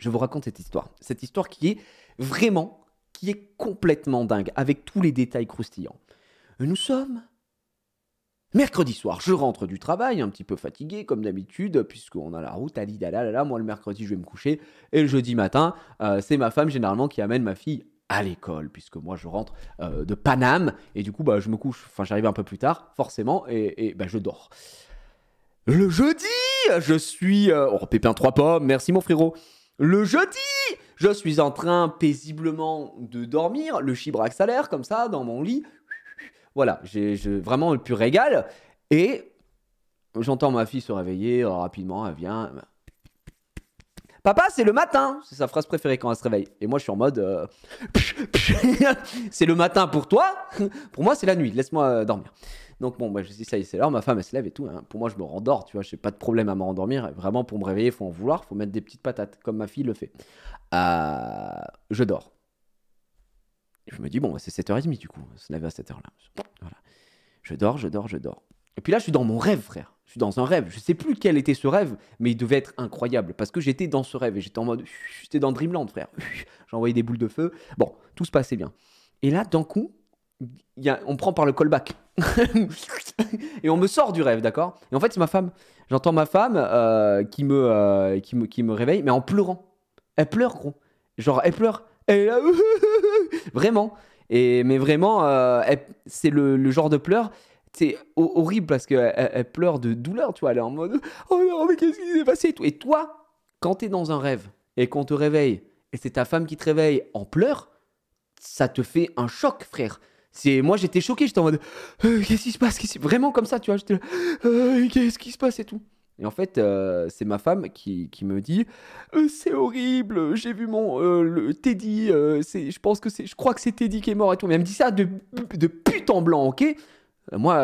je vous raconte cette histoire. Cette histoire qui est vraiment, qui est complètement dingue, avec tous les détails croustillants. Nous sommes mercredi soir. Je rentre du travail, un petit peu fatigué comme d'habitude, puisqu'on a la route à Là, moi, le mercredi, je vais me coucher. Et le jeudi matin, euh, c'est ma femme généralement qui amène ma fille à l'école, puisque moi je rentre euh, de Paname, et du coup bah, je me couche, enfin j'arrive un peu plus tard, forcément, et, bah, je dors. Le jeudi, je suis... Euh, oh, pépin trois pommes, merci mon frérot. Le jeudi, je suis en train paisiblement de dormir, le chibrac salaire comme ça dans mon lit. Voilà, j'ai vraiment le pur régal. Et j'entends ma fille se réveiller euh, rapidement, elle vient. Papa, c'est le matin. C'est sa phrase préférée quand elle se réveille. Et moi, je suis en mode. Euh, c'est le matin pour toi. pour moi, c'est la nuit. Laisse-moi euh, dormir. Donc bon, moi bah, je dis ça y est, c'est l'heure, ma femme elle se lève et tout. Hein. Pour moi, je me rendors, tu vois, j'ai pas de problème à me rendormir. Vraiment, pour me réveiller, faut en vouloir, faut mettre des petites patates, comme ma fille le fait. Euh, je dors. Je me dis, bon, c'est 7h30 du coup, se lève à cette heure-là. Voilà. Je dors, je dors, je dors. Et puis là, je suis dans mon rêve, frère. Je suis dans un rêve. Je sais plus quel était ce rêve, mais il devait être incroyable parce que j'étais dans ce rêve et j'étais en mode, j'étais dans Dreamland, frère. J'envoyais des boules de feu. Bon, tout se passait bien. Et là, d'un coup, on prend par le callback. et on me sort du rêve, d'accord Et en fait, c'est ma femme. J'entends ma femme euh, euh, qui, me, qui, me, réveille, mais en pleurant. Elle pleure, gros. Genre, elle pleure. Elle... vraiment. Et, mais vraiment, euh, c'est le, genre de pleurs. C'est horrible parce qu'elle elle pleure de douleur, tu vois. Elle est en mode Oh non, mais qu'est-ce qui s'est passé et, et toi, quand t'es dans un rêve et qu'on te réveille et c'est ta femme qui te réveille en pleurs, ça te fait un choc, frère. C'est moi j'étais choqué, j'étais en mode euh, qu'est-ce qui se passe, vraiment comme ça, tu vois, j'étais euh, qu'est-ce qui se passe et tout. Et en fait, euh, c'est ma femme qui, qui me dit c'est horrible, j'ai vu mon le Teddy, je pense que c'est je crois que c'est Teddy qui est mort et tout. Mais elle me dit ça de de putain blanc, OK Moi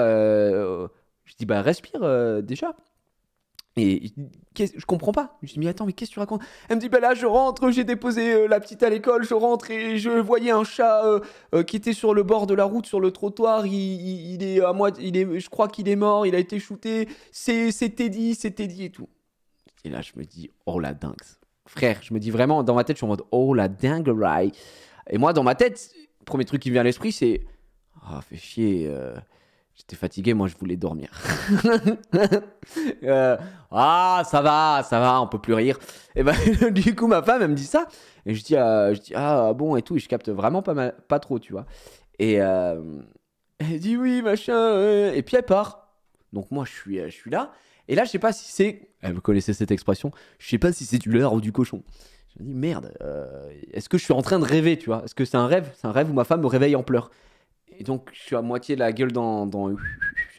je dis bah respire déjà. Et je comprends pas. Je me suis dit, attends, mais qu'est-ce que tu racontes Elle me dit, ben là, je rentre, j'ai déposé euh, la petite à l'école, je rentre et je voyais un chat euh, euh, qui était sur le bord de la route, sur le trottoir. Il, est à moi, il est, je crois qu'il est mort, il a été shooté. C'est Teddy, c'est Teddy et tout. Et là, je me dis, oh la dingue. Frère, je me dis vraiment, dans ma tête, je suis en mode, oh la dingue ride Et moi, dans ma tête, premier truc qui vient à l'esprit, c'est, ah, oh, fais chier. J'étais fatigué, moi je voulais dormir. Euh, ah, ça va, ça va, on peut plus rire. Et ben du coup, ma femme, elle me dit ça. Et je dis, euh, je dis ah bon et tout. Et je capte vraiment pas, pas trop, tu vois. Et euh, elle dit oui, machin. Et puis elle part. Donc moi, je suis, je suis là. Et là, je sais pas si c'est. Elle me connaissait cette expression Je sais pas si c'est du leurre ou du cochon. Je me dis merde, est-ce que je suis en train de rêver, tu vois Est-ce que c'est un rêve C'est un rêve où ma femme me réveille en pleurs et donc, je suis à moitié la gueule dans. dans...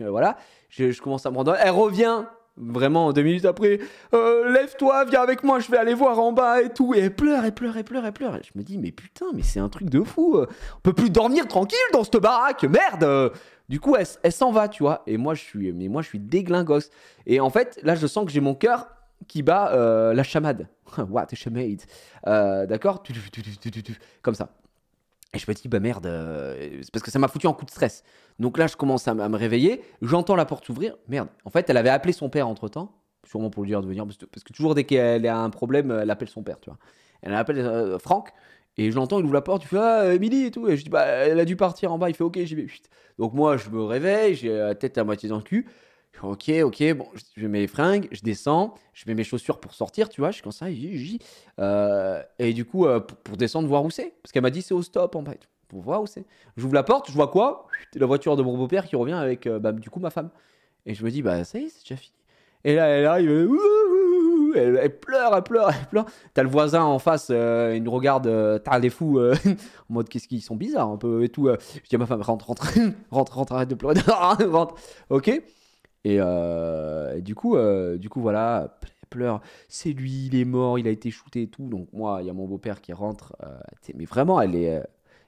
Euh, voilà. Je, commence à me rendre. Elle revient Vraiment, deux minutes après, euh, lève-toi, viens avec moi, je vais aller voir en bas et tout. Et elle pleure, elle pleure, elle pleure, elle pleure. je me dis, mais putain, mais c'est un truc de fou. Euh. On peut plus dormir tranquille dans cette baraque, merde. Du coup, elle, s'en va, tu vois. Et moi, je suis, mais moi, je suis déglingos. Et en fait, là, je sens que j'ai mon cœur qui bat la chamade. What a chamade. D'accord Comme ça. Et je me dis, bah merde, euh, parce que ça m'a foutu un coup de stress. Donc là, je commence à, me réveiller, j'entends la porte s'ouvrir. Merde, en fait, elle avait appelé son père entre temps, sûrement pour lui dire de venir, parce que, toujours dès qu'elle a un problème, elle appelle son père, tu vois. Elle appelle euh, Franck, et je l'entends, il ouvre la porte, tu fait Ah, Emily et tout. Et je dis Bah, elle a dû partir en bas. Il fait Ok, j'y vais. Donc moi, je me réveille, j'ai la tête à moitié dans le cul. Ok, ok, bon, je mets les fringues, je descends, je mets mes chaussures pour sortir, tu vois, je suis comme ça, euh, et du coup, euh, pour, descendre, voir où c'est, parce qu'elle m'a dit c'est au stop en fait, pour voir où c'est. J'ouvre la porte, je vois quoi La voiture de mon beau-père qui revient avec, euh, bah, du coup, ma femme. Et je me dis, bah ça y est, c'est déjà fini. Et là, elle arrive, elle, pleure, elle pleure, elle pleure. T'as le voisin en face, il nous regarde, t'as les fous, en mode qu'est-ce qu'ils sont bizarres un peu et tout. Je dis à ma femme, rentre, rentre, rentre, rentre, arrête de pleurer, rentre, ok. Euh, et, du coup, euh, du coup voilà, pleure, c'est lui, il est mort, il a été shooté et tout. Donc moi, il y a mon beau-père qui rentre, euh, mais vraiment, elle est...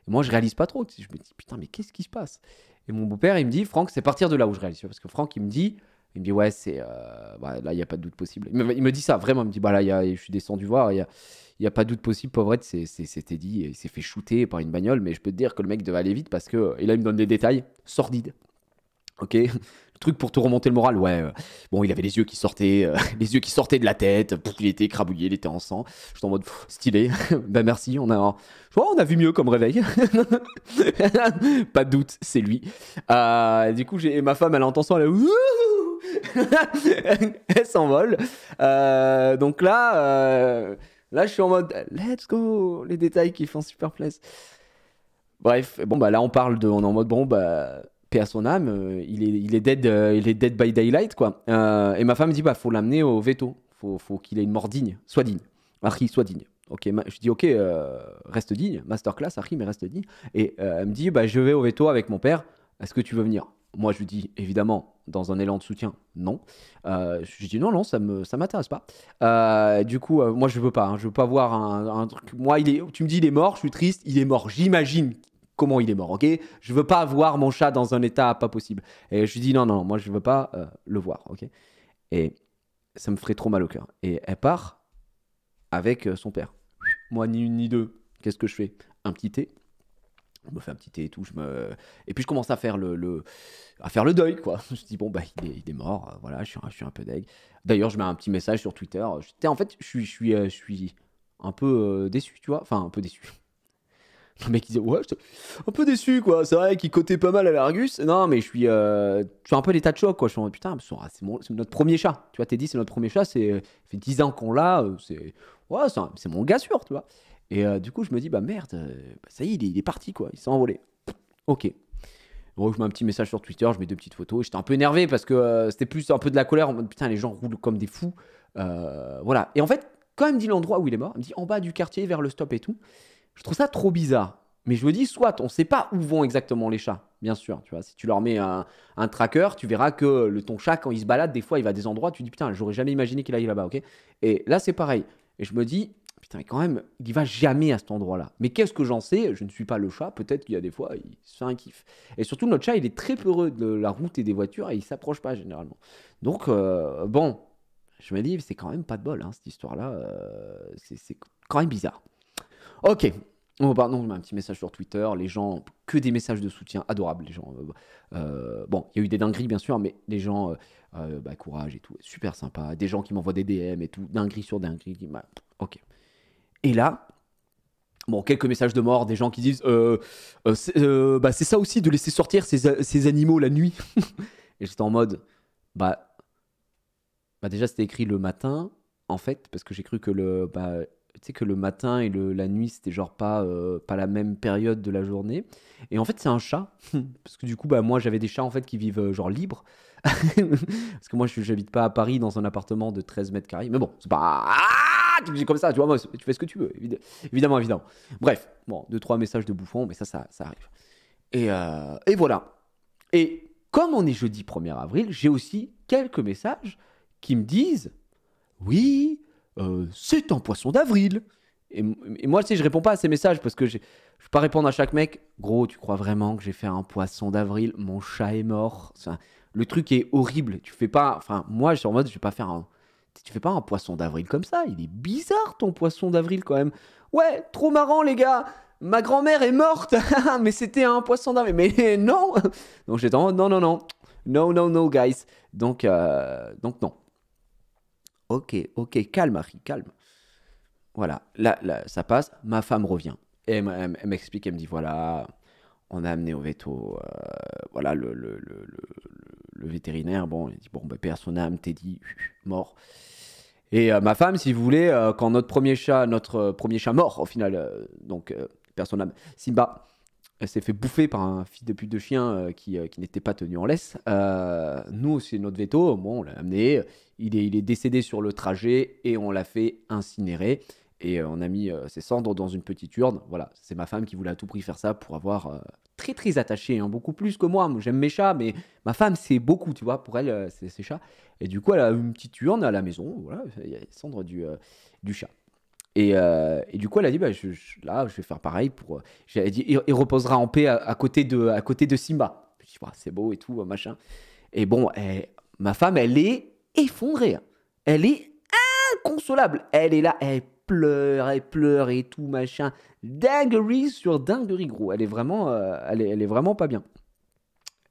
moi, je réalise pas trop. Je me dis, putain, mais qu'est-ce qui se passe Et mon beau-père, il me dit, Franck, c'est partir de là où je réalise. Parce que Franck, il me dit, il me dit, ouais, c'est. Bah, là, il n'y a pas de doute possible. Il me, dit ça, vraiment. Il me dit, bah là, je suis descendu voir, il n'y a, y a pas de doute possible. c'est c'était dit, il s'est fait shooter par une bagnole, mais je peux te dire que le mec devait aller vite parce que. Et là, me donne des détails sordides. Ok truc pour te remonter le moral. Ouais, euh, bon, il avait les yeux qui sortaient, euh, les yeux qui sortaient de la tête. il était crabouillé, il était en sang. J'étais en mode stylé. ben merci, on a, on a vu mieux comme réveil. Pas de doute, c'est lui. Euh, du coup, j'ai ma femme, elle entend ça, elle est... elle s'envole. donc là, là, je suis en mode let's go. Les détails qui font super plaisir. Bref, bon bah là, on parle de, on est en mode bon bah paix à son âme, euh, il, est, il, est dead, euh, il est dead by daylight, quoi. Euh, et ma femme dit, bah, faut l'amener au veto. Faut, faut qu'il ait une mort digne. soit digne. Harry, soit digne. Ok, je dis ok, reste digne, masterclass, Harry, mais reste digne. Et elle me dit, bah, je vais au veto avec mon père, est-ce que tu veux venir Moi, je lui dis, évidemment, dans un élan de soutien, non. je lui dis, non, non, ça ne ça m'intéresse pas. du coup, moi, je veux pas, hein. je veux pas voir un, truc. Moi, il est, tu me dis, il est mort, je suis triste, il est mort. J'imagine comment il est mort, ok Je veux pas voir mon chat dans un état pas possible. Et je lui dis non, non, moi je veux pas euh, le voir, ok Et ça me ferait trop mal au cœur. Et elle part avec euh, son père. Moi, ni une ni deux. Qu'est-ce que je fais Un petit thé. On me fait un petit thé et tout. Je me... Et puis je commence à faire le, à faire le deuil, quoi. Je dis, bon, bah, il est, mort. Euh, voilà, je suis, un peu deg. D'ailleurs, je mets un petit message sur Twitter. J'étais En fait, je je suis, je suis un peu déçu, tu vois. Enfin, un peu déçu. Le mec il disait ouais, un peu déçu quoi. C'est vrai qu'il cotait pas mal à l'Argus. Non mais je suis, euh, je suis un peu l'état de choc quoi. Je suis putain, ah, c'est notre premier chat. Tu vois, t'es dit c'est notre premier chat. C'est euh, fait 10 ans qu'on l'a. Euh, c'est ouais, c'est mon gars sûr, tu vois. Et du coup je me dis bah merde, bah, ça y est, il est, parti quoi. Il s'est envolé. Ok. Donc, je mets un petit message sur Twitter, je mets deux petites photos. J'étais un peu énervé parce que c'était plus un peu de la colère putain les gens roulent comme des fous. voilà. Et en fait quand il me dit l'endroit où il est mort, il me dit en bas du quartier vers le stop et tout. Je trouve ça trop bizarre. Mais je me dis, soit on ne sait pas où vont exactement les chats, bien sûr. Tu vois, si tu leur mets un, tracker, tu verras que le, ton chat, quand il se balade, des fois, il va des endroits, tu te dis, putain, j'aurais jamais imaginé qu'il aille là-bas, ok Et là, c'est pareil. Et je me dis, putain, quand même, il va jamais à cet endroit-là. Mais qu'est-ce que j'en sais Je ne suis pas le chat, peut-être qu'il y a des fois, il se fait un kiff. Et surtout, notre chat, il est très peureux de la route et des voitures et il s'approche pas généralement. Donc, euh, bon, je me dis, c'est quand même pas de bol, hein, cette histoire-là. Euh, c'est quand même bizarre. Ok. Oh, pardon, je un petit message sur Twitter. Les gens, que des messages de soutien adorables. Les gens, euh, euh, bon, il y a eu des dingueries, bien sûr, mais les gens, euh, bah, courage et tout, super sympa. Des gens qui m'envoient des DM et tout, dinguerie sur dinguerie. ok. Et là, bon, quelques messages de mort, des gens qui disent bah, c'est, ça aussi de laisser sortir ces, animaux la nuit. et j'étais en mode bah, bah déjà c'était écrit le matin en fait parce que j'ai cru que le bah, tu sais que le matin et la nuit c'était genre pas euh, pas la même période de la journée et en fait c'est un chat parce que du coup bah moi j'avais des chats en fait qui vivent euh, genre libres parce que moi je j'habite pas à Paris dans un appartement de 13 mètres carrés mais bon c'est pas ah, comme ça tu vois moi, tu fais ce que tu veux évidemment évidemment bref bon deux trois messages de bouffon mais ça ça, arrive et, euh, et voilà et comme on est jeudi 1er avril j'ai aussi quelques messages qui me disent oui euh, c'est un poisson d'avril. Et, moi, moi, si je réponds pas à ces messages parce que je ne peux pas répondre à chaque mec, gros, tu crois vraiment que j'ai fait un poisson d'avril Mon chat est mort. le truc est horrible. Tu fais pas. Enfin, moi, je suis en mode, je vais pas faire un. Tu fais pas un poisson d'avril comme ça. Il est bizarre ton poisson d'avril quand même. Ouais, trop marrant, les gars. Ma grand-mère est morte. mais c'était un poisson d'avril. Mais non. Donc j'étais en mode, non, non, non. non, no, no, guys. Donc, euh, donc non. Ok, ok, calme, Harry, calme. Voilà, là, ça passe. Ma femme revient. Et elle, m'explique, elle me dit voilà, on a amené au veto. Euh, voilà, le, vétérinaire, bon, il dit bon, ben, père son âme, Teddy, mort. Et euh, ma femme, si vous voulez, euh, quand notre premier chat, notre premier chat mort, au final, donc, personne son âme, Simba, elle s'est fait bouffer par un fils de pute de chien euh, euh, qui, n'était pas tenu en laisse. Euh, nous, c'est notre veto, moins, on l'a amené, il est, il est décédé sur le trajet et on l'a fait incinérer. Et on a mis ses cendres dans une petite urne. Voilà, c'est ma femme qui voulait à tout prix faire ça pour avoir très très attaché, hein, beaucoup plus que moi. J'aime mes chats, mais ma femme, c'est beaucoup, tu vois, pour elle, c'est ses chats. Et du coup, elle a une petite urne à la maison, voilà, il y les cendres du, du chat. Euh, et, du coup, elle a dit, bah, là, je vais faire pareil pour. Euh, j'avais dit, il, reposera en paix à, côté de, à côté de Simba. Je dis, bah, c'est beau et tout, machin. Et bon, ma femme, elle est effondrée. Hein. Elle est inconsolable. Elle est là, elle pleure, elle pleure et tout, machin. Dinguerie sur dinguerie, gros. Elle est vraiment, euh, elle, est, elle est vraiment pas bien.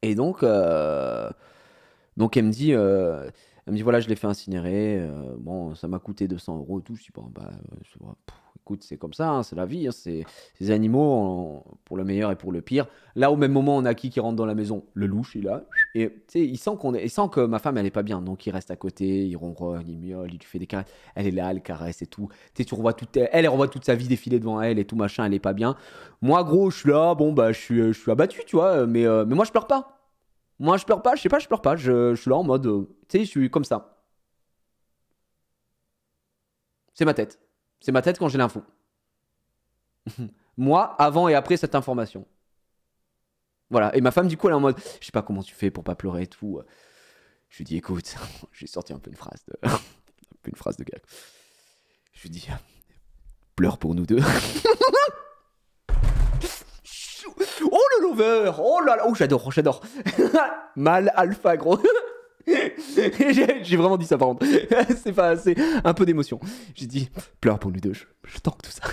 Et donc, donc elle me dit elle me dit voilà, je l'ai fait incinérer. Euh, bon, ça m'a coûté 200 euros et tout. Je dis bon, bah, euh, écoute, c'est comme ça, hein, c'est la vie. Hein, c'est ces animaux, pour le meilleur et pour le pire. Là, au même moment, on a qui qui rentre dans la maison Le louche, il est là. Et tu sais, il sent qu'on que ma femme, elle est pas bien. Donc, il reste à côté, il ronronne, il miaule, il lui fait des caresses. Elle est là, elle caresse et tout. Tu sais, tu revois toute, elle, elle revoit toute sa vie défiler devant elle et tout machin. Elle est pas bien. Moi, gros, je suis là. Bon, bah, je suis, euh, abattu, tu vois. Mais, mais moi, je pleure pas. Moi, je pleure pas, je sais pas, je pleure pas. Je, suis là en mode. Euh, tu sais, je suis comme ça. C'est ma tête. C'est ma tête quand j'ai l'info. Moi, avant et après cette information. Voilà. Et ma femme, du coup, elle est en mode Je sais pas comment tu fais pour pas pleurer et tout. Je lui dis Écoute, j'ai sorti un peu une phrase de. un peu une phrase de gars. Je lui dis Pleure pour nous deux. Oh le lover Oh là là Oh j'adore, oh, j'adore Mal alpha gros J'ai vraiment dit ça par contre. c'est pas assez. Un peu d'émotion. J'ai dit, pleure pour nous deux, je, je tout ça.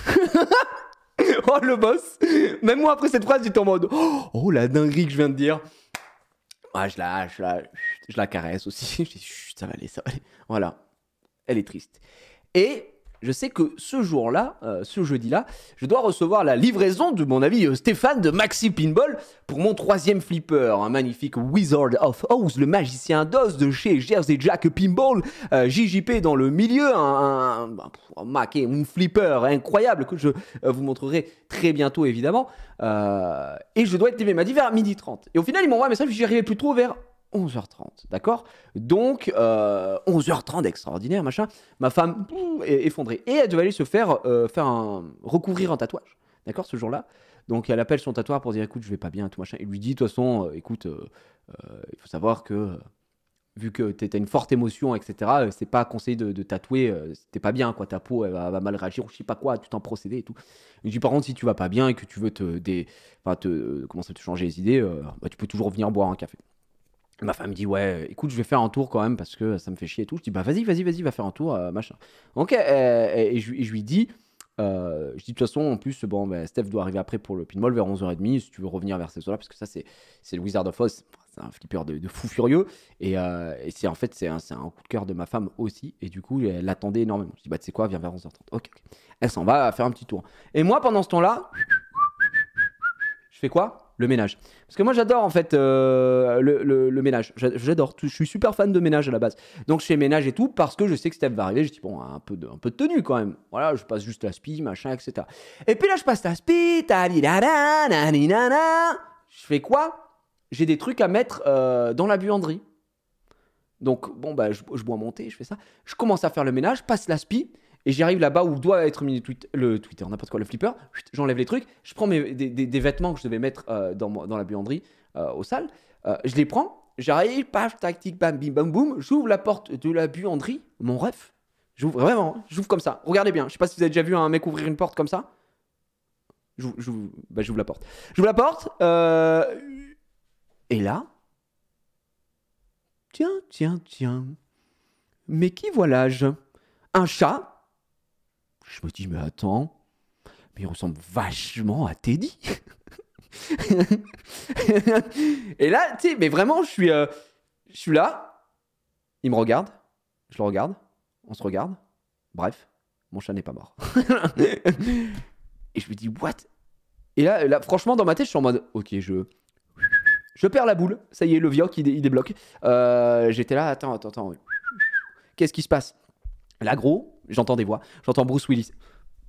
oh le boss Même moi après cette phrase j'étais en mode Oh la dinguerie que je viens de dire ah, je, la, je, la, je la caresse aussi. Je ça va aller, ça va aller. Voilà. Elle est triste. Et je sais que ce jour-là, euh, ce jeudi-là, je dois recevoir la livraison de mon ami euh, Stéphane de Maxi Pinball pour mon troisième flipper, un magnifique Wizard of Oz, le magicien d'os de chez Jersey Jack Pinball, euh, JJP dans le milieu, un, un, un bah, flipper incroyable que je vous montrerai très bientôt évidemment. et je dois être TV m'a dit vers midi 30. Et au final, il m'envoie un message, j'y arrivais plus trop vers 11h30, d'accord Donc, 11h30, euh, extraordinaire, machin. Ma femme est effondrée. Et elle devait aller se faire, euh, faire un, recouvrir un tatouage, d'accord, ce jour-là. Donc, elle appelle son tatoueur pour dire, écoute, je vais pas bien, tout machin. Il lui dit, de toute façon, euh, écoute, il faut savoir que, vu que tu as une forte émotion, etc., c'est pas conseillé de, de tatouer, c'était pas bien, quoi. Ta peau, elle va, mal réagir, ou je sais pas quoi, Tu t'en procédé et tout. Il dit, par contre, si tu vas pas bien et que tu veux te, des, te, commencer à te changer les idées, bah, tu peux toujours venir boire un café. Ma femme dit ouais, euh, écoute, je vais faire un tour quand même parce que ça me fait chier et tout. Je dis bah vas-y, vas-y, vas-y, va faire un tour, euh, machin. Ok, euh, et, je, lui dis, euh, je dis de toute façon, en plus, bon, ben, Steph doit arriver après pour le pinball vers 11h30 si tu veux revenir vers ces heures là parce que ça c'est, c'est le Wizard of Oz, c'est un flipper de, de fou furieux. Et, c'est en fait, c'est un, c'est un, coup de cœur de ma femme aussi. Et du coup, elle attendait énormément. Je dis bah tu sais quoi, viens vers 11h30. ok. Elle s'en va faire un petit tour. Et moi, pendant ce temps-là, je fais quoi le ménage. Parce que moi j'adore en fait euh, le, ménage. J'adore, je suis super fan de ménage à la base. Donc je fais ménage et tout parce que je sais que Steph va arriver. Je dis bon, un peu de, un peu de tenue quand même. Voilà, je passe juste la spi, machin, etc. Et puis là je passe la spi, je fais quoi J'ai des trucs à mettre euh, dans la buanderie. Donc bon, bah je, bois monter je fais ça. Je commence à faire le ménage, passe la spi. Et j'arrive là-bas où doit être mis le, Twitter, n'importe quoi, le flipper. J'enlève les trucs. Je prends des, vêtements que je devais mettre euh, dans, la buanderie euh, au aux salles. Euh, je les prends. J'arrive, paf, tactique, bam, bim, bam, boum. J'ouvre la porte de la buanderie. Mon ref. J'ouvre vraiment. J'ouvre comme ça. Regardez bien. Je sais pas si vous avez déjà vu un mec ouvrir une porte comme ça. J'ouvre, bah, la porte. J'ouvre la porte. Et là. Tiens, tiens, tiens. Mais qui voilà-je Un chat je me dis, mais attends, mais il ressemble vachement à Teddy. et là, tu sais, mais vraiment, je suis, euh, je suis là. Il me regarde. Je le regarde. On se regarde. Bref, mon chat n'est pas mort. et je me dis, what Et là, franchement, dans ma tête, je suis en mode, ok, je. Je perds la boule. Ça y est, le vioc, il, débloque. Euh, j'étais là, attends, attends, attends. Qu'est-ce qui se passe L'agro j'entends des voix, j'entends Bruce Willis.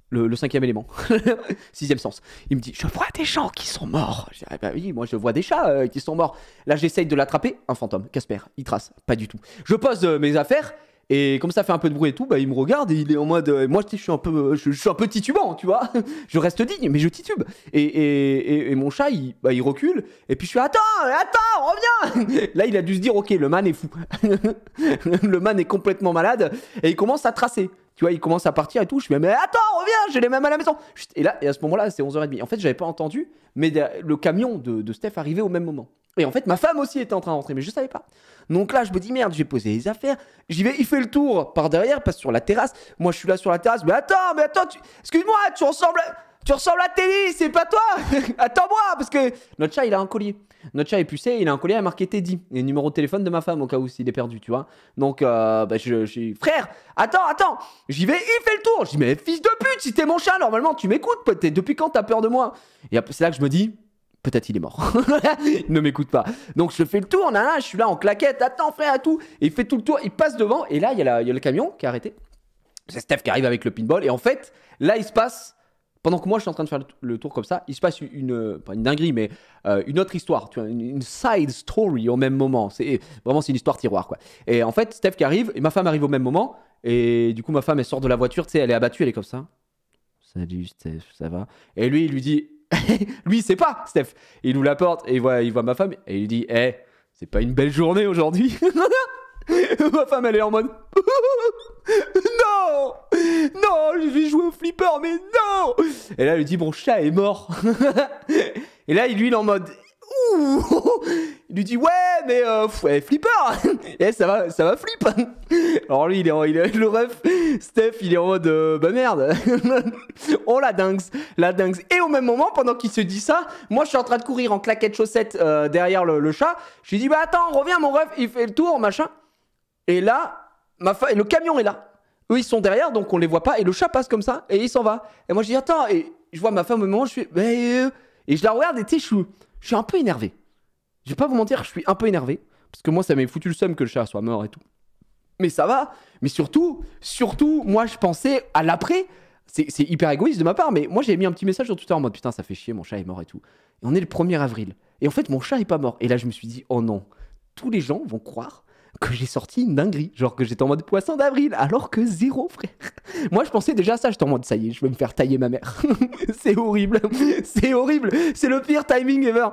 Le, cinquième élément, sixième sens. Il me dit Je vois des gens qui sont morts. Je bah oui, moi je vois des chats euh, qui sont morts. Là, j'essaye de l'attraper. Un fantôme, Casper, il trace, pas du tout. Je pose euh, mes affaires et comme ça fait un peu de bruit et tout, bah il me regarde et il est en mode euh, Moi je suis un peu je, suis un peu titubant, tu vois. je reste digne, mais je titube. Et, mon chat, bah, il, recule. Et puis je suis Attends, attends, reviens Là, il a dû se dire Ok, le man est fou. le man est complètement malade et il commence à tracer. Tu vois, il commence à partir et tout. Je dis mais attends, reviens, j'ai les mêmes à la maison. Et là, et à ce moment-là, c'est 11h30. En fait, je n'avais pas entendu, mais le camion de, Steph arrivait au même moment. Et en fait, ma femme aussi était en train d'entrer, mais je savais pas. Donc là, je me dis merde, j'ai posé les affaires. J'y vais, il fait le tour par derrière, passe sur la terrasse. Moi, je suis là sur la terrasse. Mais attends, mais attends, excuse-moi, tu ressembles. Tu ressembles à Teddy, c'est pas toi Attends-moi, parce que notre chat, il a un collier. Notre chat est pucé, il a un collier à marquer Teddy. Et le numéro de téléphone de ma femme, au cas où s'il est perdu, tu vois. Donc, euh, bah, Frère, attends, attends J'y vais, il fait le tour Je dis, mais fils de pute, si t'es mon chat, normalement, tu m'écoutes, Depuis quand t'as peur de moi Et c'est là que je me dis, peut-être il est mort. il ne m'écoute pas. Donc je fais le tour, là, je suis là en claquette, attends frère à tout. Et il fait tout le tour, il passe devant, et là, il y, a, le camion qui a arrêté. C'est Steph qui arrive avec le pinball, et en fait, là, il se passe pendant que moi je suis en train de faire le tour comme ça, il se passe une, pas une dinguerie, mais euh, une autre histoire, tu vois, une, side story au même moment. C'est vraiment c'est une histoire tiroir quoi. Et en fait, Steph qui arrive et ma femme arrive au même moment et du coup ma femme elle sort de la voiture, tu sais, elle est abattue, elle est comme ça. Salut Steph, ça va Et lui il lui dit, lui c'est pas Steph, il nous la porte et il voit, il voit ma femme et il lui dit, hé, eh, c'est pas une belle journée aujourd'hui. Ma femme, elle est en mode. non Non, je vais jouer au flipper, mais non Et là, elle lui dit Mon chat est mort. Et là, lui, il est en mode. Ouh Il lui dit Ouais, mais euh, flipper Et eh, ça va, ça va flip Alors lui, il est, il le ref. Steph, il est en mode euh, Bah merde Oh la dingue La dingue Et au même moment, pendant qu'il se dit ça, moi je suis en train de courir en claquette chaussette euh, derrière le, le chat. Je lui dis Bah attends, reviens mon ref, il fait le tour, machin. Et là, ma femme, et le camion est là. Eux, ils sont derrière, donc on les voit pas. Et le chat passe comme ça et il s'en va. Et moi, je dis attends. Et je vois ma femme au moment, je suis. Et je la regarde et tu je suis, un peu énervé. Je vais pas vous mentir, je suis un peu énervé. Parce que moi, ça m'est foutu le seum que le chat soit mort et tout. Mais ça va. Mais surtout, surtout, moi, je pensais à l'après. C'est hyper égoïste de ma part, mais moi, j'ai mis un petit message sur Twitter en mode putain, ça fait chier, mon chat est mort et tout. Et on est le 1er avril. Et en fait, mon chat est pas mort. Et là, je me suis dit, oh non, tous les gens vont croire que j'ai sorti une dinguerie. Genre que j'étais en mode poisson d'avril, alors que zéro, frère. Moi, je pensais déjà à ça. J'étais en mode ça y est, je vais me faire tailler ma mère. c'est horrible. C'est horrible. C'est le pire timing ever.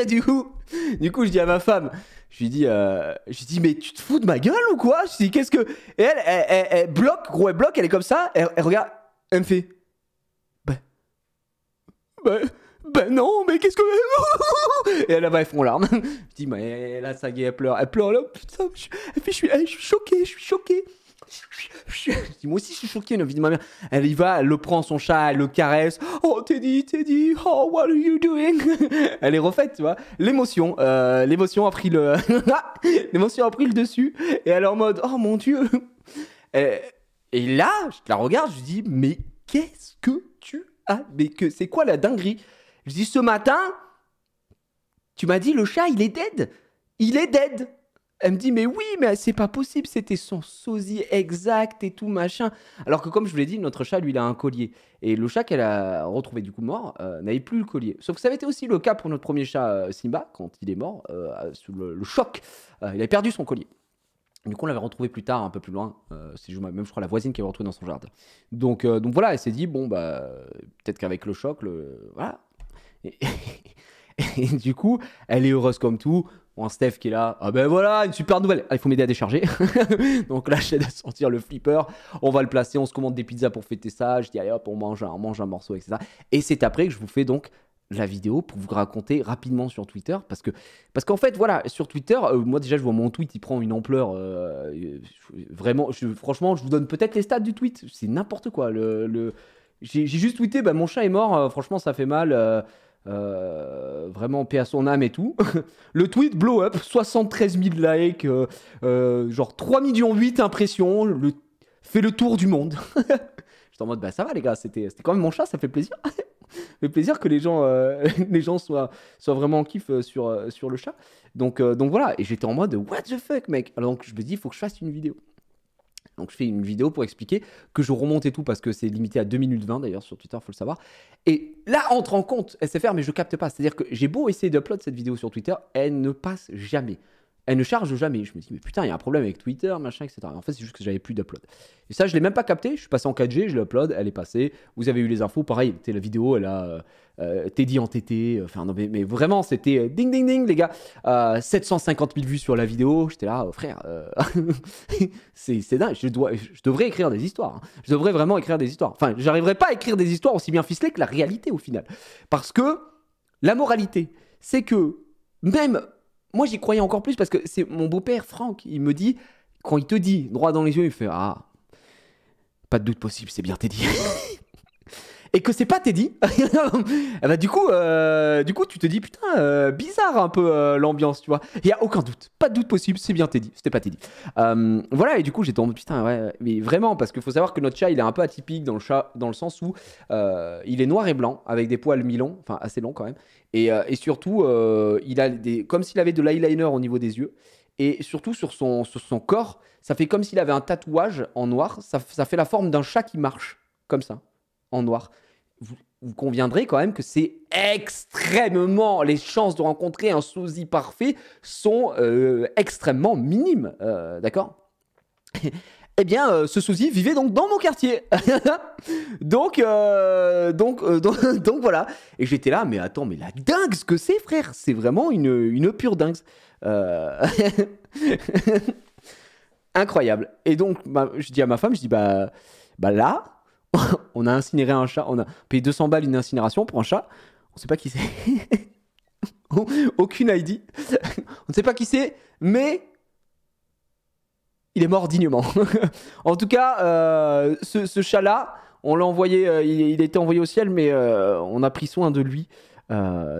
Et du coup, du coup, je dis à ma femme, je lui dis, euh, je dis, mais tu te fous de ma gueule ou quoi Je lui dis, qu'est-ce que. Et elle, elle, elle, bloque, gros, elle bloque, elle est comme ça, elle, regarde, elle me fait. Bah. Bah ben non, mais qu'est-ce que. et là, va, elle font larmes. je dis, mais là, ça y elle pleure. Elle pleure, là, putain, je, je, suis, je suis choqué, je suis choqué. Je dis, moi aussi, je suis choqué, Elle y va, elle le prend, son chat, elle le caresse. Oh, Teddy, Teddy, oh, what are you doing? elle est refaite, tu vois. L'émotion, euh, l'émotion a pris le, l'émotion a pris le dessus. Et elle est en mode, oh mon dieu. Et, là, je la regarde, je dis, mais qu'est-ce que tu as? Mais que, c'est quoi la dinguerie? Je dis ce matin, tu m'as dit le chat, il est dead. Il est dead. Elle me dit mais oui, mais c'est pas possible, c'était son sosie exact et tout machin. Alors que comme je vous l'ai dit, notre chat, lui, il a un collier. Et le chat qu'elle a retrouvé du coup mort euh, n'avait plus le collier. Sauf que ça avait été aussi le cas pour notre premier chat euh, Simba quand il est mort euh, sous le, choc, il avait perdu son collier. Du coup, on l'avait retrouvé plus tard, un peu plus loin. c'est même, je crois, la voisine qui l'avait retrouvé dans son jardin. Donc, donc voilà, elle s'est dit, bon, bah, peut-être qu'avec le choc, le, voilà, et, du coup, elle est heureuse comme tout. Bon, Steph qui est là, ah ben voilà, une super nouvelle. Ah, il faut m'aider à décharger. Donc là, j'aide à sortir le flipper. On va le placer, on se commande des pizzas pour fêter ça. Je dis, allez hop, on mange, un, on mange un morceau, etc. Et c'est après que je vous fais donc la vidéo pour vous raconter rapidement sur Twitter parce que parce qu'en fait voilà sur Twitter euh, moi déjà je vois mon tweet il prend une ampleur euh, vraiment franchement je vous donne peut-être les stats du tweet c'est n'importe quoi le, le j'ai juste tweeté ben mon chat est mort euh, franchement ça fait mal euh, vraiment paix à son âme et tout. le tweet blow up, 73 000 likes, euh, euh, genre 3 millions 8 impressions, le... fait le tour du monde. J'étais en mode, bah ça va les gars, c'était quand même mon chat, ça fait plaisir. le fait plaisir que les gens, les gens soient, soient vraiment en kiff sur, sur le chat. Donc, donc voilà, et j'étais en mode, what the fuck mec Alors donc je me dis, il faut que je fasse une vidéo. Donc je fais une vidéo pour expliquer que je remonte et tout parce que c'est limité à 2 minutes 20 d'ailleurs sur Twitter, faut le savoir. Et là entre en compte SFR mais je capte pas, c'est-à-dire que j'ai beau essayer d'uploader cette vidéo sur Twitter, elle ne passe jamais elle ne charge jamais. Je me dis, mais putain, il y a un problème avec Twitter, machin, etc. En fait, c'est juste que j'avais plus d'upload. Et ça, je l'ai même pas capté. Je suis passé en 4G, je l'upload, elle est passée. Vous avez eu les infos, pareil, la vidéo, elle a euh, euh Teddy entêté. Euh, enfin, non, mais, mais vraiment, c'était euh, ding ding ding, les gars. 750 000 vues sur la vidéo. J'étais là, oh, frère, c'est dingue. Je, dois, je devrais écrire des histoires. Hein. Je devrais vraiment écrire des histoires. Enfin, j'arriverai pas à écrire des histoires aussi bien ficelées que la réalité au final. Parce que la moralité, c'est que même moi j'y croyais encore plus parce que c'est mon beau-père Franck, il me dit, quand il te dit droit dans les yeux, il fait Ah, pas de doute possible, c'est bien t'es dit et que c'est pas Teddy, eh ben, du, coup, euh, du coup, tu te dis putain, euh, bizarre un peu euh, l'ambiance, tu vois. Il y a aucun doute, pas de doute possible, c'est bien Teddy, c'était pas Teddy. voilà, et du coup, j'ai en putain, ouais, mais vraiment, parce qu'il faut savoir que notre chat, il est un peu atypique dans le, chat, dans le sens où il est noir et blanc, avec des poils mi-longs, enfin assez longs quand même, et, surtout, il a des, comme s'il avait de l'eyeliner au niveau des yeux, et surtout sur son, son corps, ça fait comme s'il avait un tatouage en noir, ça fait la forme d'un chat qui marche, comme ça en noir. Vous, conviendrez quand même que c'est extrêmement. Les chances de rencontrer un sosie parfait sont euh, extrêmement minimes. Euh, d'accord Eh bien, euh, ce sosie vivait donc dans mon quartier. donc, donc, donc, voilà. Et j'étais là, mais attends, mais la dingue ce que c'est, frère C'est vraiment une, pure dingue. Incroyable. Et donc, je dis à ma femme, je dis, bah, bah là, on a incinéré un chat, on a payé 200 balles une incinération pour un chat, on sait pas qui c'est. Aucune ID. on ne sait pas qui c'est, mais il est mort dignement. en tout cas, euh, ce, chat-là, on l'a envoyé, euh, il, était a été envoyé au ciel, mais euh, on a pris soin de lui.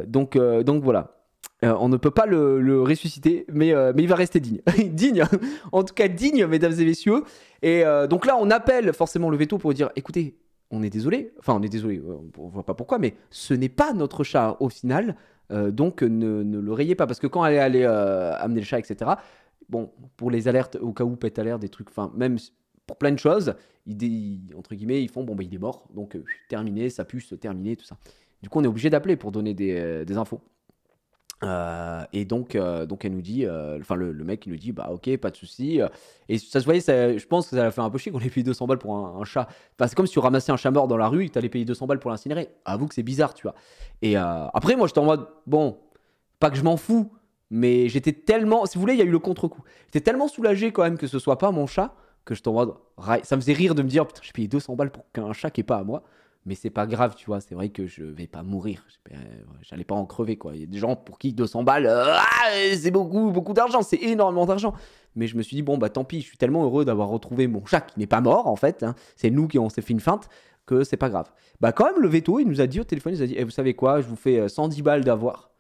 donc, donc voilà. Euh, on ne peut pas le, ressusciter, mais, euh, mais il va rester digne. digne, hein. en tout cas digne, mesdames et messieurs. Et euh, donc là, on appelle forcément le veto pour dire, écoutez, on est désolé, enfin on est désolé, on ne voit pas pourquoi, mais ce n'est pas notre chat au final, donc ne, le rayez pas, parce que quand elle est allée amener le chat, etc., bon, pour les alertes, au cas où pète alerte, des trucs, enfin même pour plein de choses, entre guillemets, ils font, bon, bah, il est mort, donc terminé, ça puce, terminé, tout ça. Du coup, on est obligé d'appeler pour donner des infos. Euh, et donc, euh, donc elle nous dit, euh, enfin le, mec il nous dit, bah ok, pas de souci. Et ça se voyait, je pense que ça a fait un peu chier qu'on ait payé 200 balles pour un, chat. Enfin, c'est comme si tu ramassais un chat mort dans la rue et que t'allais payer 200 balles pour l'incinérer. Avoue que c'est bizarre, tu vois. Et après, moi je t'envoie bon, pas que je m'en fous, mais j'étais tellement, si vous voulez, il y a eu le contre-coup. J'étais tellement soulagé quand même que ce soit pas mon chat que je t'envoie. ça me faisait rire de me dire, putain, j'ai payé 200 balles pour qu'un chat qui est pas à moi mais c'est pas grave, tu vois. C'est vrai que je vais pas mourir. Euh, j'allais pas en crever, quoi. Il y a des gens pour qui 200 balles, euh, ah, c'est beaucoup, beaucoup d'argent, c'est énormément d'argent. Mais je me suis dit, bon, bah tant pis, je suis tellement heureux d'avoir retrouvé mon chat qui n'est pas mort, en fait. Hein. C'est nous qui on s'est fait une feinte que c'est pas grave. Bah quand même, le veto, il nous a dit au téléphone, il nous a dit, eh, vous savez quoi, je vous fais 110 euh, balles d'avoir.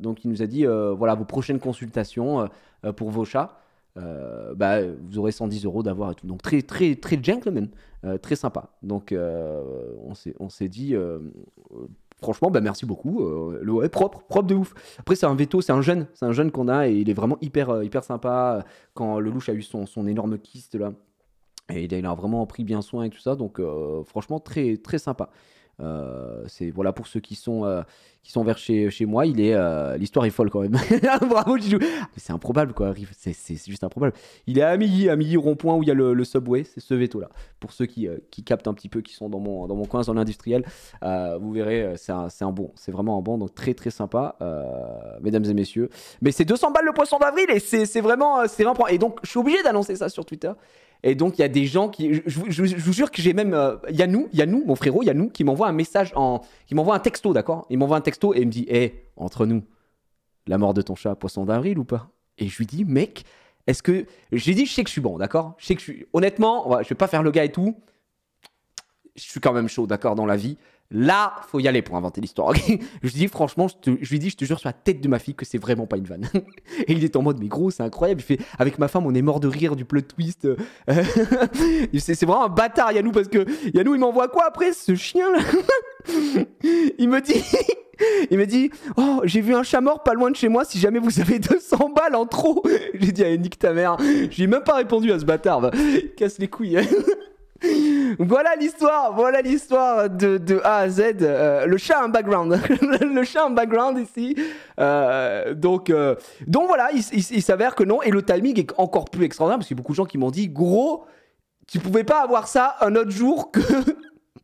donc il nous a dit, voilà, vos prochaines consultations pour vos chats. Euh, bah, vous aurez 110 euros d'avoir et tout. Donc très très très gentleman, euh, très sympa. Donc euh, on s'est on s'est dit franchement bah, merci beaucoup. le est propre propre de ouf. Après c'est un veto, c'est un jeune, c'est un jeune qu'on a et il est vraiment hyper hyper sympa. Quand le louche a eu son, son énorme kyste là. Et il a, il a vraiment pris bien soin et tout ça, donc franchement très très sympa. Euh, c'est voilà pour ceux qui sont euh, qui sont vers chez, chez moi, il est euh, l'histoire est folle quand même. Ah, bravo C'est improbable quoi, c'est, juste improbable. Il est à midi à Milly rond-point où il y a le, subway, c'est ce veto là. Pour ceux qui, qui, captent un petit peu, qui sont dans mon dans mon coin, dans l'industriel, vous verrez, c'est un, bon, c'est vraiment un bon, donc très très sympa, mesdames et messieurs. Mais c'est 200 balles le poisson d'avril et c'est, vraiment c'est et donc je suis obligé d'annoncer ça sur Twitter. Et donc, il y a des gens qui. Je, vous jure que j'ai même. Euh, y a nous, mon frérot, nous, qui m'envoie un message en. qui m'envoie un texto, d'accord Il m'envoie un texto et il me dit Hé, entre nous, la mort de ton chat, poisson d'avril ou pas Et je lui dis Mec, est-ce que. J'ai dit Je sais que je suis bon, d'accord Je sais que je suis. Honnêtement, je vais pas faire le gars et tout. Je suis quand même chaud, d'accord, dans la vie. Là, faut y aller pour inventer l'histoire. je lui dis franchement, je, lui dis, je te jure sur la tête de ma fille que c'est vraiment pas une vanne. Et il est en mode, mais gros, c'est incroyable. Il fait, avec ma femme, on est mort de rire du plot twist. Euh. c'est vraiment un bâtard, Yannou, parce que Yannou, il m'envoie quoi après ce chien là Il me dit, il me dit Oh, j'ai vu un chat mort pas loin de chez moi. Si jamais vous avez 200 balles en trop, j'ai dit Allez, nique ta mère. J'ai même pas répondu à ce bâtard. Casse les couilles voilà l'histoire, voilà l'histoire de, de, A à Z. Euh, le chat en background, le chat en background ici. Euh, donc, euh, donc voilà, il, s'avère que non. Et le timing est encore plus extraordinaire parce qu'il y a beaucoup de gens qui m'ont dit, gros, tu pouvais pas avoir ça un autre jour que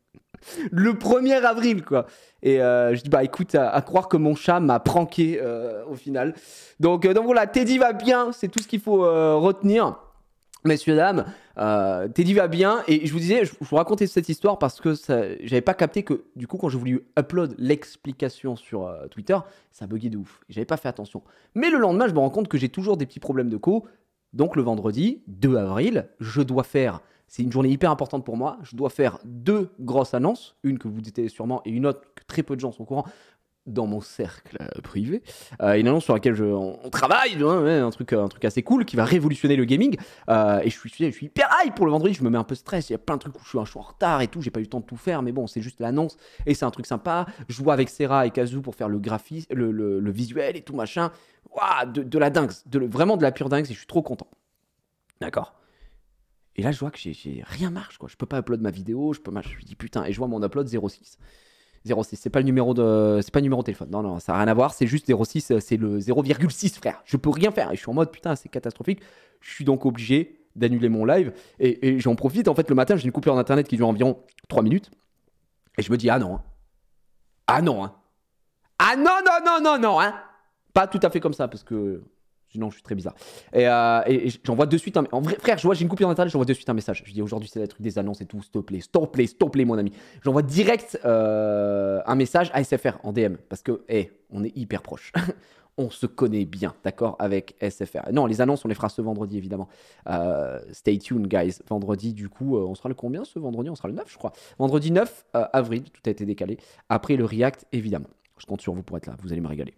le 1er avril, quoi. Et je dis, bah écoute, à, croire que mon chat m'a pranké au final. Donc, donc voilà, Teddy va bien, c'est tout ce qu'il faut retenir, messieurs, dames. Euh, Teddy va bien et je vous disais, je, vous racontais cette histoire parce que j'avais pas capté que du coup quand j'ai voulu upload l'explication sur euh, Twitter, ça buguait de ouf. J'avais pas fait attention. Mais le lendemain, je me rends compte que j'ai toujours des petits problèmes de co. Donc le vendredi 2 avril, je dois faire. C'est une journée hyper importante pour moi. Je dois faire deux grosses annonces, une que vous dites sûrement et une autre que très peu de gens sont au courant dans mon cercle euh, privé, euh, une annonce sur laquelle je, on, travaille, hein, un, truc, un truc assez cool qui va révolutionner le gaming. Euh, et je suis, je suis hyper hype pour le vendredi, je me mets un peu stress, il y a plein de trucs où je suis, un, choix en retard et tout, j'ai pas eu le temps de tout faire, mais bon, c'est juste l'annonce et c'est un truc sympa. Je vois avec Serra et Kazu pour faire le graphisme, le, visuel et tout machin. Waouh, de, la dingue, vraiment de la pure dingue et je suis trop content. D'accord et là, je vois que j'ai rien marche, quoi. Je peux pas upload ma vidéo, je peux. Je me dis putain, et je vois mon upload 06. 06, c'est pas le numéro de c'est pas le numéro de téléphone. Non non, ça n'a rien à voir, c'est juste 06, euh, c'est le 0,6 frère. Je peux rien faire et je suis en mode putain, c'est catastrophique. Je suis donc obligé d'annuler mon live et, j'en profite en fait le matin, j'ai une coupure internet qui dure environ 3 minutes et je me dis ah non. Hein. Ah non hein. Ah non non non non non hein. Pas tout à fait comme ça parce que Sinon, je suis très bizarre. Et, euh, et, j'envoie de suite un. En vrai, frère, je vois, j'ai une coupure internet, j'envoie de suite un message. Je dis aujourd'hui, c'est le truc des annonces et tout. S'il te plaît, s'il te plaît, mon ami. J'envoie direct euh, un message à SFR en DM parce que, hé, on est hyper proche. on se connaît bien, d'accord, avec SFR. Non, les annonces, on les fera ce vendredi, évidemment. Euh, stay tuned, guys. Vendredi, du coup, euh, on sera le combien ce vendredi On sera le 9, je crois. Vendredi 9 avril, tout a été décalé. Après le React, évidemment. Je compte sur vous pour être là, vous allez me régaler.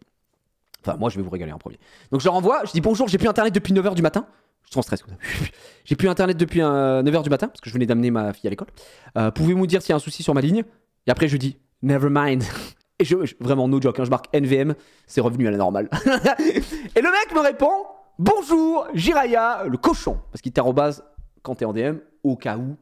Enfin, moi, je vais vous régaler en premier. Donc, je leur envoie, je dis bonjour, j'ai plus internet depuis 9h du matin. Je suis en stress j'ai plus internet depuis 9h euh, du matin, parce que je venais d'amener ma fille à l'école. Euh, pouvez-vous me dire s'il y a un souci sur ma ligne Et après, je dis never mind. Et je, vraiment, no joke, hein, je marque NVM, c'est revenu à la normale. Et le mec me répond Bonjour, Jiraya, le cochon. Parce qu'il t'arrobase quand t'es en DM, au cas où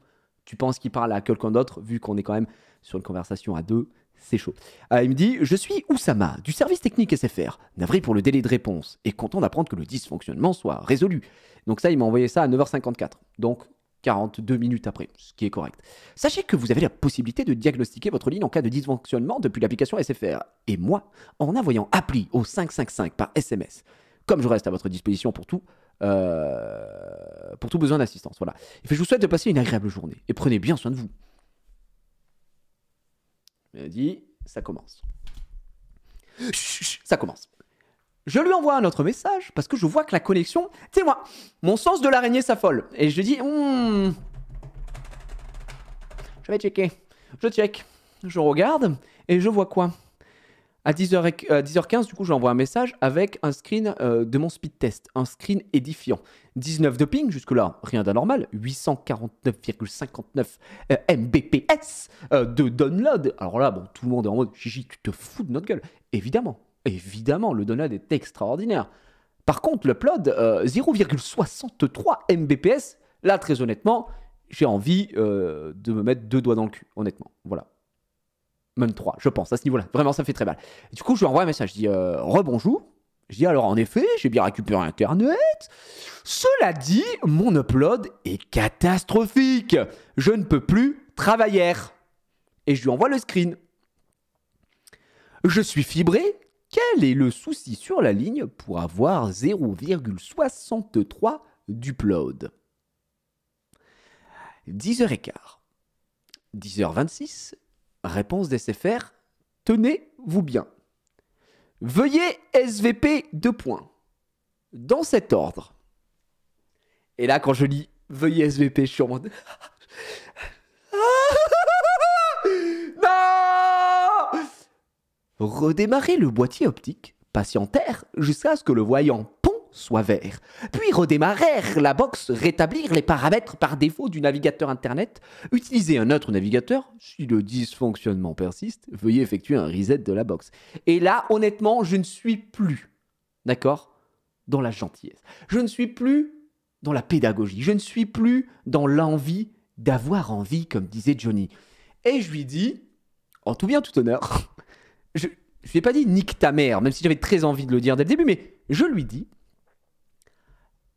tu penses qu'il parle à quelqu'un d'autre, vu qu'on est quand même sur une conversation à deux c'est chaud. Ah, il me dit Je suis Oussama, du service technique SFR, navré pour le délai de réponse, et content d'apprendre que le dysfonctionnement soit résolu. Donc, ça, il m'a envoyé ça à 9h54. Donc, 42 minutes après, ce qui est correct. Sachez que vous avez la possibilité de diagnostiquer votre ligne en cas de dysfonctionnement depuis l'application SFR. Et moi, en envoyant appli au 555 par SMS. Comme je reste à votre disposition pour tout, euh, pour tout besoin d'assistance. Voilà. je vous souhaite de passer une agréable journée et prenez bien soin de vous dit, ça commence. Ça commence. Je lui envoie un autre message parce que je vois que la connexion. Tu moi, mon sens de l'araignée s'affole. Et je lui dis, hmm, je vais checker. Je check. Je regarde et je vois quoi à, 10h, à 10h15, du coup, j'envoie un message avec un screen euh, de mon speed test, un screen édifiant. 19 de ping, jusque-là, rien d'anormal. 849,59 euh, Mbps euh, de download. Alors là, bon, tout le monde est en mode Gigi, tu te fous de notre gueule. Évidemment, évidemment, le download est extraordinaire. Par contre, l'upload, 0,63 Mbps. Là, très honnêtement, j'ai envie de me mettre deux doigts dans le cul, honnêtement. Voilà, même 3, je pense, à ce niveau-là. Vraiment, ça fait très mal. du coup, je lui envoie un message. Je dis euh, Rebonjour. Je dis alors, en effet, j'ai bien récupéré Internet. Cela dit, mon upload est catastrophique. Je ne peux plus travailler. Et je lui envoie le screen. Je suis fibré. Quel est le souci sur la ligne pour avoir 0,63 d'upload 10h15. 10h26, Réponse des CFR, tenez-vous bien. Veuillez SVP deux points. Dans cet ordre. Et là, quand je lis Veuillez SVP, je suis en mode. non Redémarrez le boîtier optique, patientaire, jusqu'à ce que le voyant soit vert. Puis redémarrer la box, rétablir les paramètres par défaut du navigateur Internet, utiliser un autre navigateur, si le dysfonctionnement persiste, veuillez effectuer un reset de la box. Et là, honnêtement, je ne suis plus, d'accord, dans la gentillesse. Je ne suis plus dans la pédagogie. Je ne suis plus dans l'envie d'avoir envie, comme disait Johnny. Et je lui dis, en tout bien, tout honneur, je, je lui ai pas dit nique ta mère, même si j'avais très envie de le dire dès le début, mais je lui dis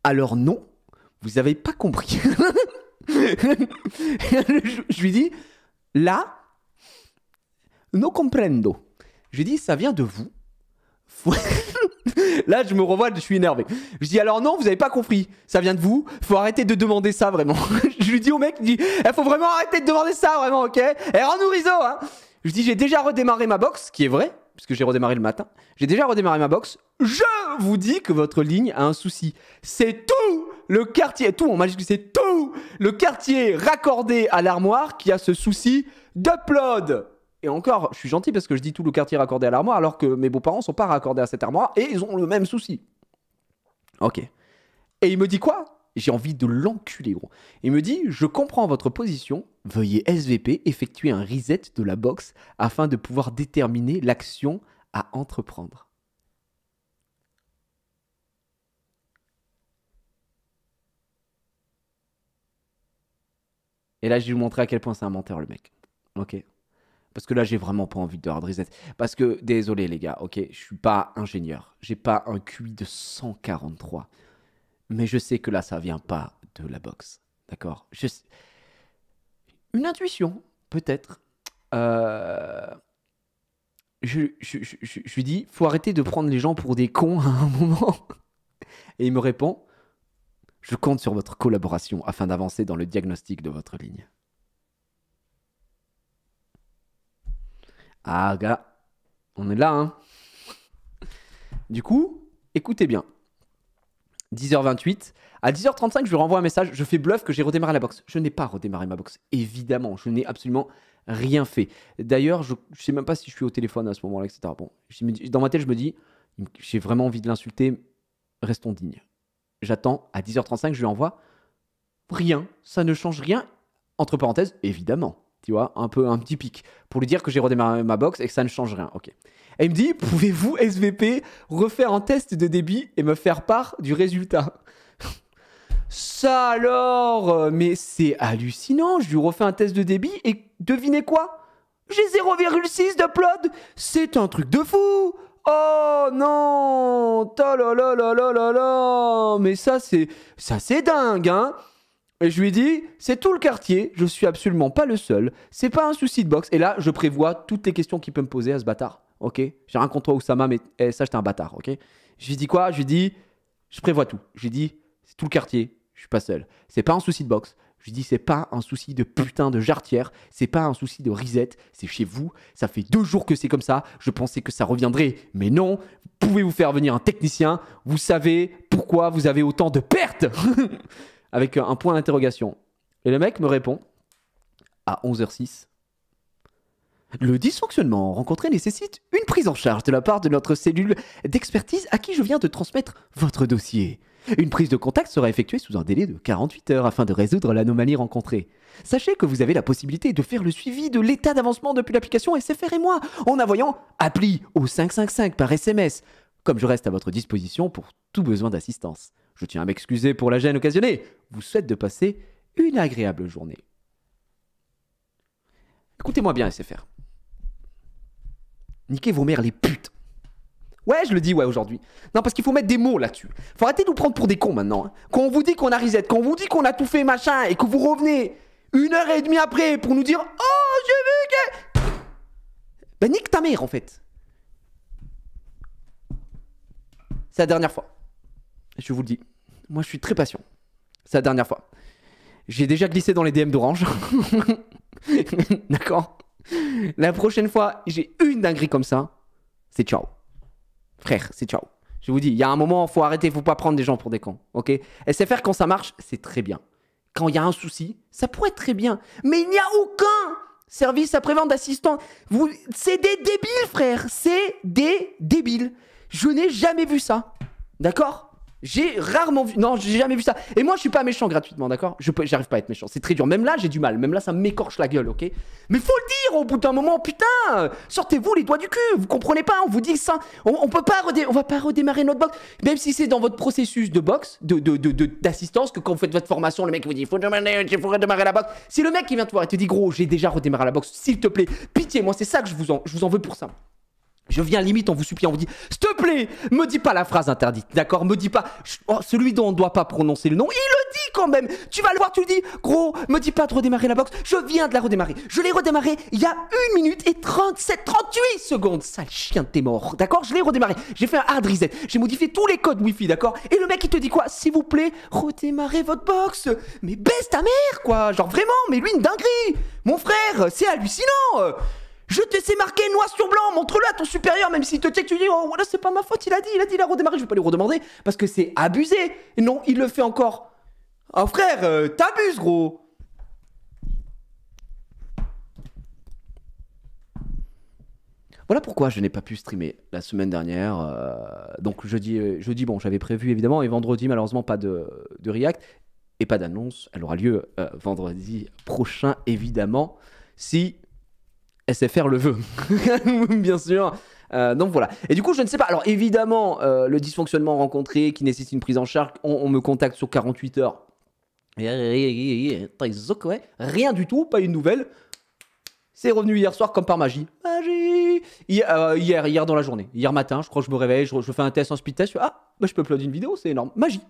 alors non, vous n'avez pas compris. je lui dis, là, no comprendo. Je lui dis, ça vient de vous. Là, je me revois, je suis énervé. Je dis alors non, vous avez pas compris. Ça vient de vous. Faut arrêter de demander ça vraiment. je lui dis au mec, il dit, Il faut vraiment arrêter de demander ça vraiment, ok Et eh, rends-nous hein Je dis j'ai déjà redémarré ma box, qui est vrai puisque j'ai redémarré le matin, j'ai déjà redémarré ma box. Je vous dis que votre ligne a un souci. C'est tout le quartier, tout en majuscule, c'est tout le quartier raccordé à l'armoire qui a ce souci d'upload. Et encore, je suis gentil parce que je dis tout le quartier raccordé à l'armoire alors que mes beaux-parents sont pas raccordés à cette armoire et ils ont le même souci. Ok. Et il me dit quoi j'ai envie de l'enculer, gros. Il me dit Je comprends votre position, veuillez SVP effectuer un reset de la box afin de pouvoir déterminer l'action à entreprendre. Et là, je vais vous montrer à quel point c'est un menteur, le mec. Ok Parce que là, j'ai vraiment pas envie de de reset. Parce que, désolé les gars, ok, je suis pas ingénieur. J'ai pas un QI de 143 mais je sais que là, ça vient pas de la boxe. D'accord Une intuition, peut-être. Euh, je, lui dis, faut arrêter de prendre les gens pour des cons à un moment. Et il me répond, je compte sur votre collaboration afin d'avancer dans le diagnostic de votre ligne. Ah, gars, on est là, hein Du coup, écoutez bien. 10h28. À 10h35, je lui renvoie un message. Je fais bluff que j'ai redémarré la box. Je n'ai pas redémarré ma box. Évidemment, je n'ai absolument rien fait. D'ailleurs, je ne sais même pas si je suis au téléphone à ce moment-là, etc. Bon, dans ma tête, je me dis, j'ai vraiment envie de l'insulter. Restons dignes. J'attends. À 10h35, je lui envoie rien. Ça ne change rien. Entre parenthèses, évidemment tu vois, un peu un petit pic, pour lui dire que j'ai redémarré ma box et que ça ne change rien. Ok. Et me dit, pouvez-vous SVP refaire un test de débit et me faire part du résultat Ça alors Mais c'est hallucinant, je lui refais un test de débit et devinez quoi J'ai 0,6 d'upload C'est un truc de fou Oh non Mais ça c'est ça c'est dingue hein et je lui ai dit, c'est tout le quartier, je suis absolument pas le seul, c'est pas un souci de boxe. Et là, je prévois toutes les questions qu'il peut me poser à ce bâtard, ok J'ai rien contre toi, Oussama, mais eh, ça, j'étais un bâtard, ok Je lui dit quoi Je lui dit, je prévois tout. Je lui dit, c'est tout le quartier, je suis pas seul. C'est pas un souci de boxe. Je lui dis, c'est pas un souci de putain de jarretière, c'est pas un souci de risette, c'est chez vous. Ça fait deux jours que c'est comme ça. Je pensais que ça reviendrait, mais non. Vous pouvez vous faire venir un technicien. Vous savez pourquoi vous avez autant de pertes avec un point d'interrogation. Et le mec me répond à 11h06. Le dysfonctionnement rencontré nécessite une prise en charge de la part de notre cellule d'expertise à qui je viens de transmettre votre dossier. Une prise de contact sera effectuée sous un délai de 48 heures afin de résoudre l'anomalie rencontrée. Sachez que vous avez la possibilité de faire le suivi de l'état d'avancement depuis l'application SFR et moi en envoyant appli au 555 par SMS, comme je reste à votre disposition pour tout besoin d'assistance. Je tiens à m'excuser pour la gêne occasionnée. Vous souhaite de passer une agréable journée. Écoutez-moi bien, SFR. Niquez vos mères, les putes. Ouais, je le dis, ouais, aujourd'hui. Non, parce qu'il faut mettre des mots là-dessus. Faut arrêter de nous prendre pour des cons maintenant. Hein. Quand on vous dit qu'on a reset, quand on vous dit qu'on a tout fait, machin, et que vous revenez une heure et demie après pour nous dire Oh, j'ai vu que. Ben, nique ta mère en fait. C'est la dernière fois je vous le dis, moi je suis très patient. C'est la dernière fois. J'ai déjà glissé dans les DM d'Orange. D'accord La prochaine fois, j'ai une dinguerie comme ça, c'est ciao. Frère, c'est ciao. Je vous dis, il y a un moment, faut arrêter, faut pas prendre des gens pour des cons. Ok SFR, quand ça marche, c'est très bien. Quand il y a un souci, ça pourrait être très bien. Mais il n'y a aucun service après-vente d'assistant. Vous... C'est des débiles, frère. C'est des débiles. Je n'ai jamais vu ça. D'accord j'ai rarement vu. Non, j'ai jamais vu ça. Et moi, je suis pas méchant gratuitement, d'accord Je J'arrive pas à être méchant. C'est très dur. Même là, j'ai du mal. Même là, ça m'écorche la gueule, ok Mais faut le dire au bout d'un moment, putain Sortez-vous les doigts du cul. Vous comprenez pas On vous dit ça. On, peut pas on va pas redémarrer notre box. Même si c'est dans votre processus de box, de, d'assistance, que quand vous faites votre formation, le mec vous dit faut, faut redémarrer la box. Si le mec qui vient te voir et te dit gros, j'ai déjà redémarré la box, s'il te plaît, pitié, moi, c'est ça que je vous en veux pour ça. Je viens limite on vous suppliant, on vous dit S'il te plaît, me dis pas la phrase interdite, d'accord Me dis pas oh, celui dont on ne doit pas prononcer le nom, il le dit quand même Tu vas le voir, tu le dis Gros, me dis pas de redémarrer la box, je viens de la redémarrer. Je l'ai redémarré il y a 1 minute et 37, 38 secondes Sale chien tes mort, d'accord Je l'ai redémarré, j'ai fait un hard reset, j'ai modifié tous les codes wifi, d'accord Et le mec il te dit quoi S'il vous plaît, redémarrez votre box Mais baisse ta mère, quoi Genre vraiment, mais lui une dinguerie Mon frère, c'est hallucinant je te sais marquer noir sur blanc, montre-le à ton supérieur, même s'il te tu dis, oh voilà, c'est pas ma faute, il a dit, il a dit, il a redémarré, je vais pas lui redemander, parce que c'est abusé. Et non, il le fait encore. Oh frère, euh, t'abuses, gros. Voilà pourquoi je n'ai pas pu streamer la semaine dernière. Euh, donc jeudi, euh, dis, bon, j'avais prévu évidemment, et vendredi, malheureusement, pas de, React et pas d'annonce. Elle aura lieu vendredi prochain, évidemment, si SFR le veut, bien sûr. Euh, donc voilà. Et du coup, je ne sais pas. Alors évidemment, euh, le dysfonctionnement rencontré qui nécessite une prise en charge, on, me contacte sur 48 heures. Rien du tout, pas une nouvelle. C'est revenu hier soir comme par magie. Magie euh, hier, hier, dans la journée. Hier matin, je crois que je me réveille, je, fais un test en speed test. Je ah, bah, je peux uploader une vidéo, c'est énorme. Magie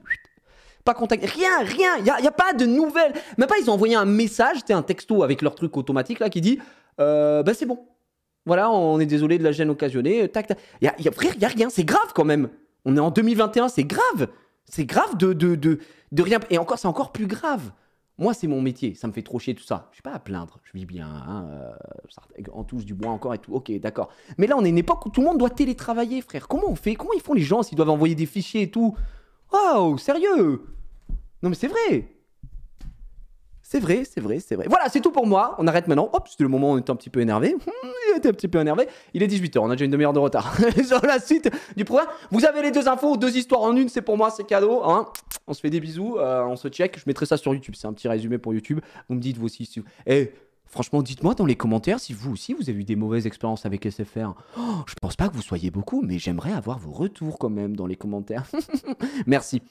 pas contact, rien, rien, il n'y a, a, pas de nouvelles. Même pas, ils ont envoyé un message, c'était un texto avec leur truc automatique là qui dit euh, bah, c'est bon. Voilà, on est désolé de la gêne occasionnée. Euh, tac, tac. Y a, y a, frère, rien, c'est grave quand même. On est en 2021, c'est grave. C'est grave de, de, de, de rien. Et encore, c'est encore plus grave. Moi, c'est mon métier, ça me fait trop chier tout ça. Je suis pas à plaindre, je vis bien, hein, euh, en touche du bois encore et tout. Ok, d'accord. Mais là, on est une époque où tout le monde doit télétravailler, frère. Comment on fait Comment ils font les gens s'ils doivent envoyer des fichiers et tout Oh, sérieux Non, mais c'est vrai c'est vrai, c'est vrai, c'est vrai. Voilà, c'est tout pour moi. On arrête maintenant. Hop, c'était le moment où on était un petit peu énervé. Il était un petit peu énervé. Il est 18h, on a déjà une demi-heure de retard. Sur la suite du programme, vous avez les deux infos, deux histoires en une. C'est pour moi, c'est cadeau. Hein. on se fait des bisous, euh, on se check. Je mettrai ça sur YouTube. C'est un petit résumé pour YouTube. Vous me dites vous aussi. Si Et eh, franchement, dites-moi dans les commentaires si vous aussi vous avez eu des mauvaises expériences avec SFR. Je oh, je pense pas que vous soyez beaucoup, mais j'aimerais avoir vos retours quand même dans les commentaires. Merci.